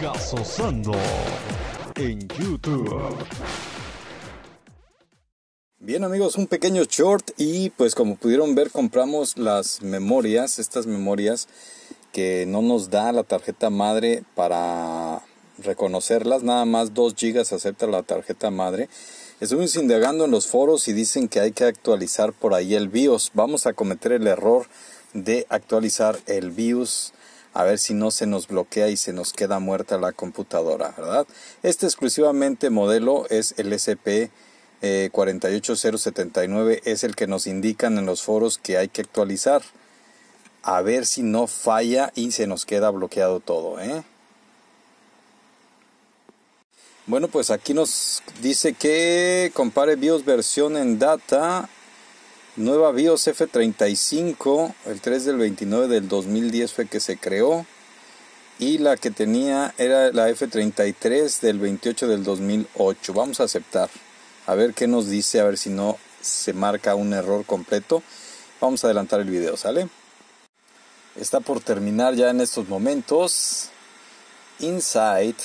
Gasosando en YouTube. Bien amigos, un pequeño short y pues como pudieron ver compramos las memorias, estas memorias que no nos da la tarjeta madre para reconocerlas, nada más 2 GB acepta la tarjeta madre. Estuvimos indagando en los foros y dicen que hay que actualizar por ahí el BIOS. Vamos a cometer el error de actualizar el BIOS a ver si no se nos bloquea y se nos queda muerta la computadora, ¿verdad? Este exclusivamente modelo es el SP. 48079 eh, es el que nos indican en los foros que hay que actualizar a ver si no falla y se nos queda bloqueado todo ¿eh? Bueno, pues aquí nos dice que compare BIOS versión en data Nueva BIOS F35, el 3 del 29 del 2010 fue que se creó. Y la que tenía era la F33 del 28 del 2008. Vamos a aceptar. A ver qué nos dice, a ver si no se marca un error completo. Vamos a adelantar el video, ¿sale? Está por terminar ya en estos momentos. Inside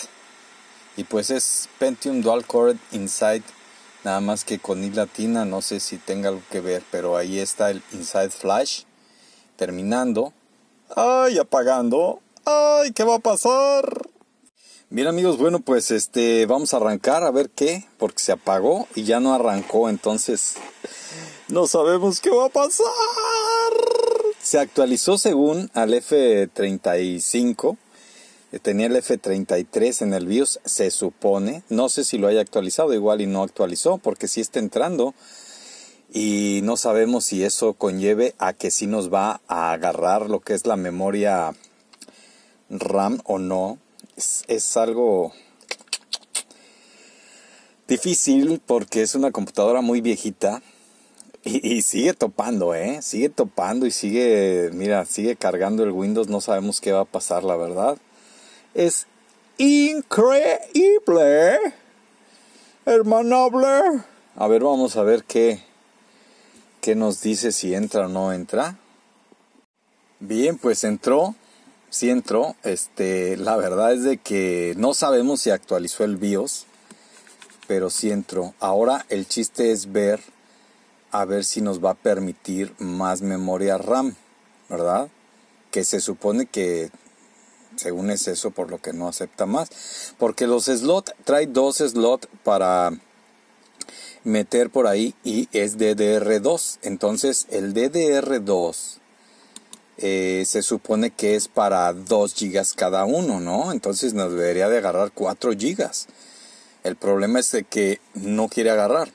Y pues es Pentium Dual Core Inside Nada más que con I latina no sé si tenga algo que ver, pero ahí está el Inside Flash. Terminando. ¡Ay, apagando! ¡Ay, qué va a pasar! Bien amigos, bueno pues este vamos a arrancar a ver qué, porque se apagó y ya no arrancó, entonces no sabemos qué va a pasar. Se actualizó según al F35, eh, tenía el F33 en el BIOS, se supone. No sé si lo haya actualizado, igual y no actualizó, porque sí está entrando y no sabemos si eso conlleve a que sí nos va a agarrar lo que es la memoria RAM o no. Es, algo difícil porque es una computadora muy viejita. Y, y, sigue topando, ¿eh? Sigue topando y sigue, mira, sigue cargando el Windows. No sabemos qué va a pasar, la verdad es increíble. Hermano A ver, vamos a ver qué, qué nos dice si entra o no entra. Bien, pues entró. Si entró. Este, la verdad es de que no sabemos si actualizó el BIOS, pero si entró. Ahora el chiste es ver a ver si nos va a permitir más memoria RAM, ¿verdad? Que se supone que según es eso por lo que no acepta más. Porque los slots trae dos slots para meter por ahí y es DDR2. Entonces el DDR2 eh, se supone que es para 2 gigas cada uno, ¿no? Entonces nos debería de agarrar 4 gigas. El problema es que no quiere agarrar.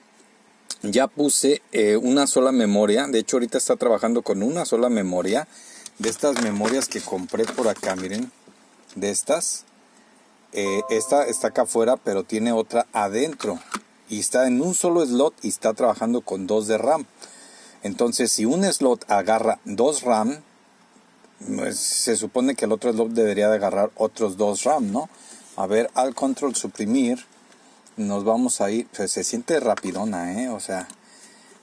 Ya puse eh, una sola memoria. De hecho, ahorita está trabajando con una sola memoria. De estas memorias que compré por acá, miren de estas. Eh, esta está acá afuera, pero tiene otra adentro. Y está en un solo slot y está trabajando con dos de RAM. Entonces, si un slot agarra dos RAM, pues, se supone que el otro slot debería de agarrar otros dos RAM, ¿no? A ver, al control suprimir, nos vamos a ir. Pues, se siente rapidona, ¿eh? O sea,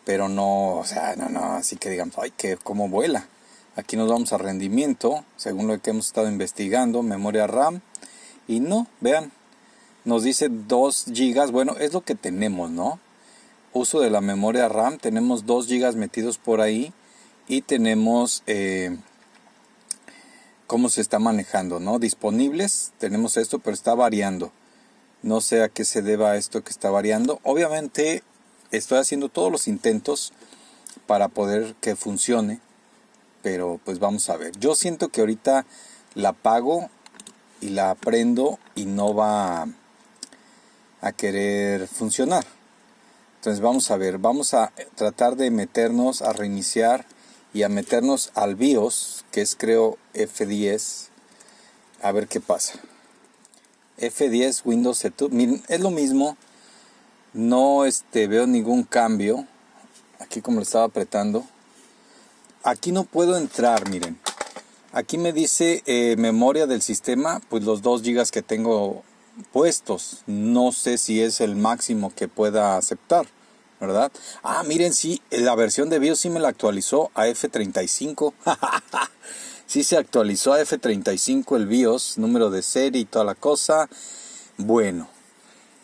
pero no, o sea, no, no, así que digamos, ay, que cómo vuela. Aquí nos vamos a rendimiento, según lo que hemos estado investigando, memoria RAM. Y no, vean, nos dice 2 GB. Bueno, es lo que tenemos, ¿no? Uso de la memoria RAM, tenemos 2 GB metidos por ahí y tenemos eh, cómo se está manejando, ¿no? Disponibles, tenemos esto, pero está variando. No sé a qué se deba esto que está variando. Obviamente estoy haciendo todos los intentos para poder que funcione pero pues vamos a ver. Yo siento que ahorita la pago y la prendo y no va a querer funcionar. Entonces vamos a ver, vamos a tratar de meternos a reiniciar y a meternos al BIOS, que es creo F10, a ver qué pasa. F10 Windows Setup, miren, es lo mismo, no este, veo ningún cambio, aquí como lo estaba apretando, aquí no puedo entrar, miren. Aquí me dice eh, memoria del sistema, pues los 2 GB que tengo puestos. No sé si es el máximo que pueda aceptar, ¿verdad? Ah, miren, sí, la versión de BIOS sí me la actualizó a F35. sí se actualizó a F35 el BIOS, número de serie y toda la cosa. Bueno,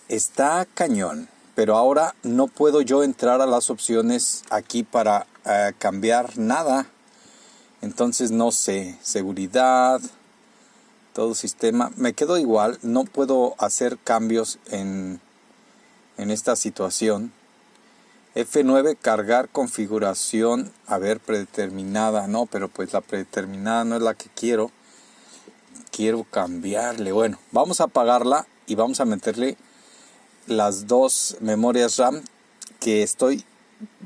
está cañón pero ahora no puedo yo entrar a las opciones aquí para eh, cambiar nada. Entonces no sé, seguridad, todo sistema. Me quedo igual, no puedo hacer cambios en, en esta situación. F9, cargar configuración, a ver, predeterminada, no, pero pues la predeterminada no es la que quiero. Quiero cambiarle. Bueno, vamos a apagarla y vamos a meterle las dos memorias RAM que estoy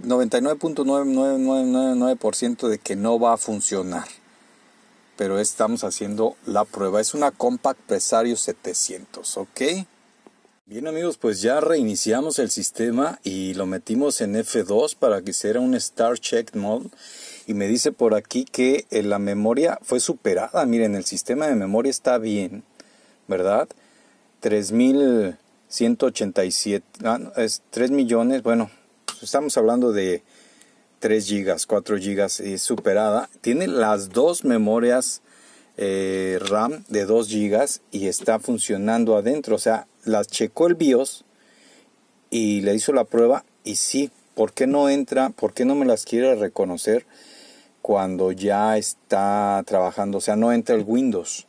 99.9999% de que no va a funcionar. Pero estamos haciendo la prueba. Es una Compact Presario 700, ¿ok? Bien amigos, pues ya reiniciamos el sistema y lo metimos en F2 para que hiciera un Star Check Mode. Y me dice por aquí que eh, la memoria fue superada. Miren, el sistema de memoria está bien, ¿verdad? 3000... 187, ah, es 3 millones, bueno, estamos hablando de 3 gigas, 4 gigas y superada. Tiene las dos memorias eh, RAM de 2 gigas y está funcionando adentro. O sea, las checó el BIOS y le hizo la prueba y sí, ¿por qué no entra? ¿Por qué no me las quiere reconocer cuando ya está trabajando? O sea, no entra el Windows.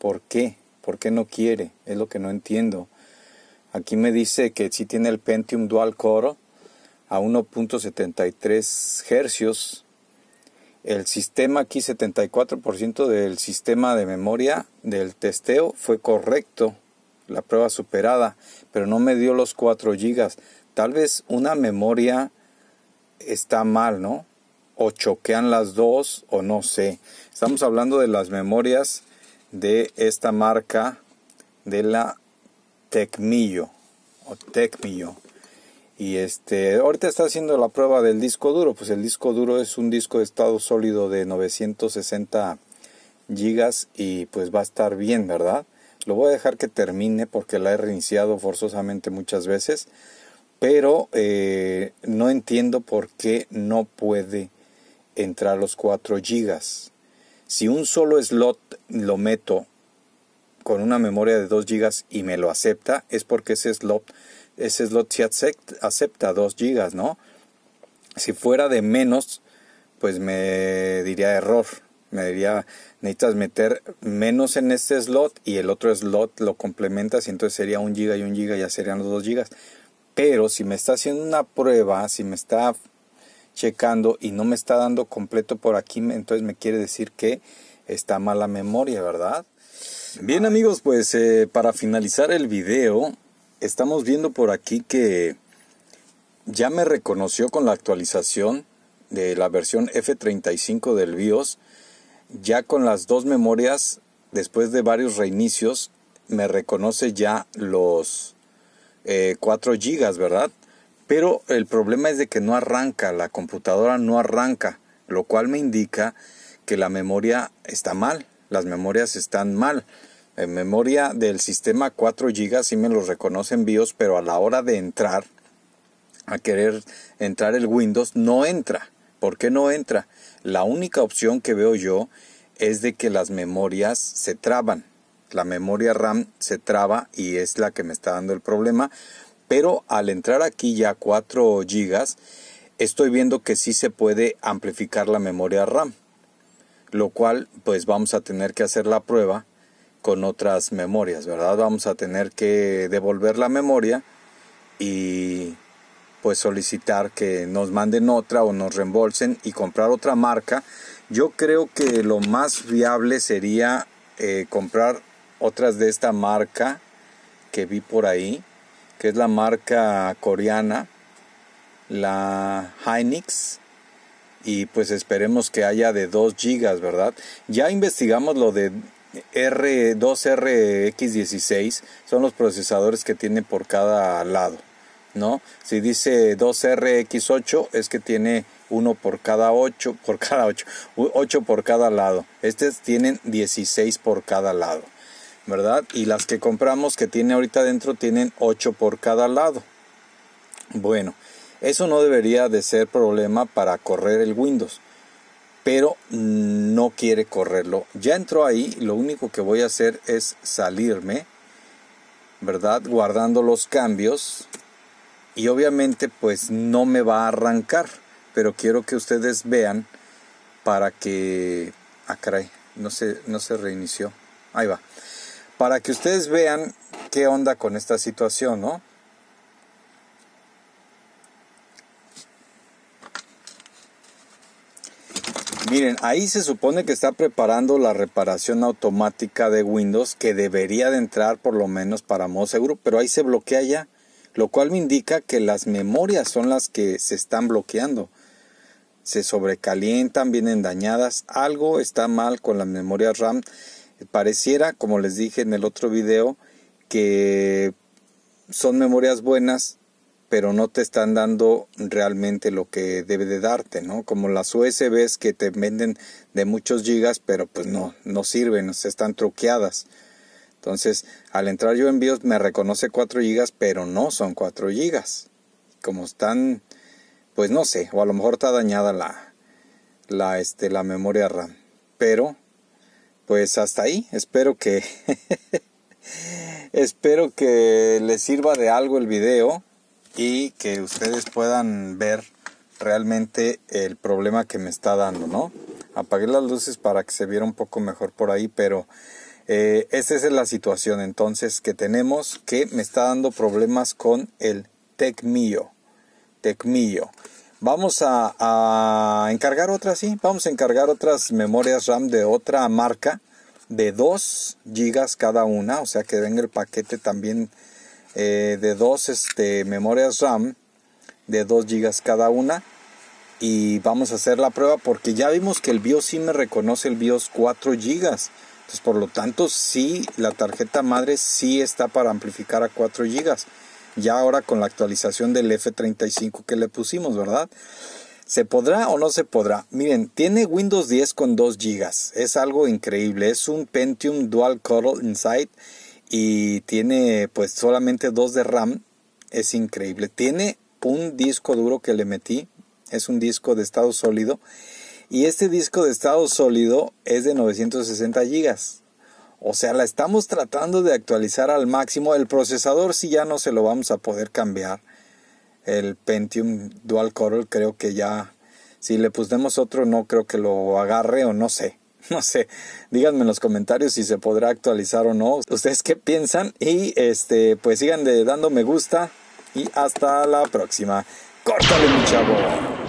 ¿Por qué? ¿Por qué no quiere? Es lo que no entiendo. Aquí me dice que sí tiene el Pentium Dual Core a 1.73 Hz. El sistema aquí, 74% del sistema de memoria del testeo fue correcto. La prueba superada, pero no me dio los 4 GB. Tal vez una memoria está mal, ¿no? O choquean las dos, o no sé. Estamos hablando de las memorias de esta marca de la Tecmillo o Tecmillo. Y este, ahorita está haciendo la prueba del disco duro, pues el disco duro es un disco de estado sólido de 960 gigas y pues va a estar bien, ¿verdad? Lo voy a dejar que termine porque la he reiniciado forzosamente muchas veces, pero eh, no entiendo por qué no puede entrar los 4 gigas. Si un solo slot lo meto con una memoria de 2 GB y me lo acepta, es porque ese slot, ese slot sí acepta, acepta 2 GB, ¿no? Si fuera de menos, pues me diría error. Me diría, necesitas meter menos en este slot y el otro slot lo complementas y entonces sería un giga y 1 GB, ya serían los 2 gigas. Pero si me está haciendo una prueba, si me está checando y no me está dando completo por aquí, entonces me quiere decir que está mala memoria, ¿verdad? Bien amigos, pues eh, para finalizar el video, estamos viendo por aquí que ya me reconoció con la actualización de la versión F35 del BIOS, ya con las dos memorias, después de varios reinicios, me reconoce ya los 4 eh, GB, ¿verdad? Pero el problema es de que no arranca, la computadora no arranca, lo cual me indica que la memoria está mal las memorias están mal. En memoria del sistema 4 GB sí me los reconocen BIOS, pero a la hora de entrar, a querer entrar el Windows, no entra. ¿Por qué no entra? La única opción que veo yo es de que las memorias se traban. La memoria RAM se traba y es la que me está dando el problema. Pero al entrar aquí ya 4 GB, estoy viendo que sí se puede amplificar la memoria RAM lo cual pues vamos a tener que hacer la prueba con otras memorias, ¿verdad? Vamos a tener que devolver la memoria y pues solicitar que nos manden otra o nos reembolsen y comprar otra marca. Yo creo que lo más viable sería eh, comprar otras de esta marca que vi por ahí, que es la marca coreana, la Hynix y pues esperemos que haya de 2 gigas, ¿verdad? Ya investigamos lo de R2RX16, son los procesadores que tiene por cada lado, ¿no? Si dice 2RX8 es que tiene uno por cada 8, por cada 8, 8 por cada lado. Estos tienen 16 por cada lado, ¿verdad? Y las que compramos que tiene ahorita dentro tienen 8 por cada lado. Bueno, eso no debería de ser problema para correr el Windows, pero no quiere correrlo. Ya entró ahí, lo único que voy a hacer es salirme, ¿verdad? Guardando los cambios y obviamente pues no me va a arrancar, pero quiero que ustedes vean para que... Ah, caray, no se, no se reinició. Ahí va. Para que ustedes vean qué onda con esta situación, ¿no? Miren, ahí se supone que está preparando la reparación automática de Windows que debería de entrar por lo menos para modo seguro, pero ahí se bloquea ya, lo cual me indica que las memorias son las que se están bloqueando. Se sobrecalientan, vienen dañadas, algo está mal con las memorias RAM. Pareciera, como les dije en el otro video, que son memorias buenas, pero no te están dando realmente lo que debe de darte, ¿no? Como las USBs que te venden de muchos gigas, pero pues no, no sirven, están truqueadas. Entonces, al entrar yo en BIOS me reconoce 4 gigas, pero no son 4 gigas. Como están, pues no sé, o a lo mejor está dañada la, la, este, la memoria RAM. Pero, pues hasta ahí, espero que... espero que les sirva de algo el video y que ustedes puedan ver realmente el problema que me está dando, ¿no? Apagué las luces para que se viera un poco mejor por ahí, pero Esta eh, esa es la situación entonces que tenemos que me está dando problemas con el TECMIO. Tecmio. Vamos a, encargar otras, sí, vamos a encargar otras memorias RAM de otra marca de 2 GB cada una, o sea que venga el paquete también eh, de dos este, memorias RAM de 2 GB cada una. Y vamos a hacer la prueba porque ya vimos que el BIOS sí me reconoce el BIOS 4 GB. Entonces, por lo tanto, sí, la tarjeta madre sí está para amplificar a 4 GB. Ya ahora con la actualización del F35 que le pusimos, ¿verdad? ¿Se podrá o no se podrá? Miren, tiene Windows 10 con 2 GB. Es algo increíble. Es un Pentium Dual Core inside y tiene pues solamente 2 de RAM. Es increíble. Tiene un disco duro que le metí. Es un disco de estado sólido. Y este disco de estado sólido es de 960 GB. O sea, la estamos tratando de actualizar al máximo. El procesador si ya no se lo vamos a poder cambiar. El Pentium Dual Core creo que ya... Si le pusemos otro no creo que lo agarre o no sé. No sé, díganme en los comentarios si se podrá actualizar o no. ¿Ustedes qué piensan? Y este, pues sigan de dando me gusta y hasta la próxima. ¡Córtale, mi chavo!